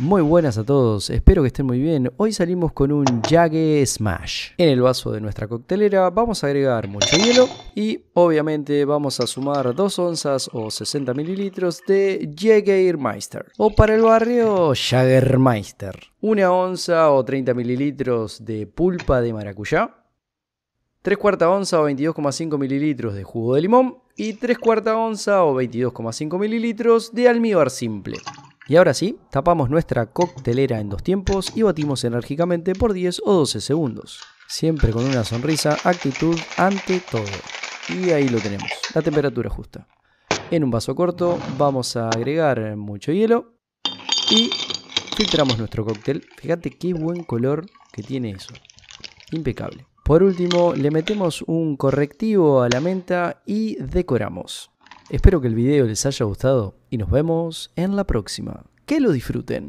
Muy buenas a todos, espero que estén muy bien. Hoy salimos con un Jagge Smash. En el vaso de nuestra coctelera vamos a agregar mucho hielo y obviamente vamos a sumar 2 onzas o 60 mililitros de Jaggermeister. o para el barrio Jaggermeister, Una onza o 30 mililitros de pulpa de maracuyá. 3 cuarta onza o 22,5 mililitros de jugo de limón y 3 cuarta onza o 22,5 mililitros de almíbar simple. Y ahora sí, tapamos nuestra coctelera en dos tiempos y batimos enérgicamente por 10 o 12 segundos. Siempre con una sonrisa, actitud ante todo. Y ahí lo tenemos, la temperatura justa. En un vaso corto vamos a agregar mucho hielo y filtramos nuestro cóctel. Fíjate qué buen color que tiene eso. Impecable. Por último, le metemos un correctivo a la menta y decoramos. Espero que el video les haya gustado y nos vemos en la próxima. Que lo disfruten.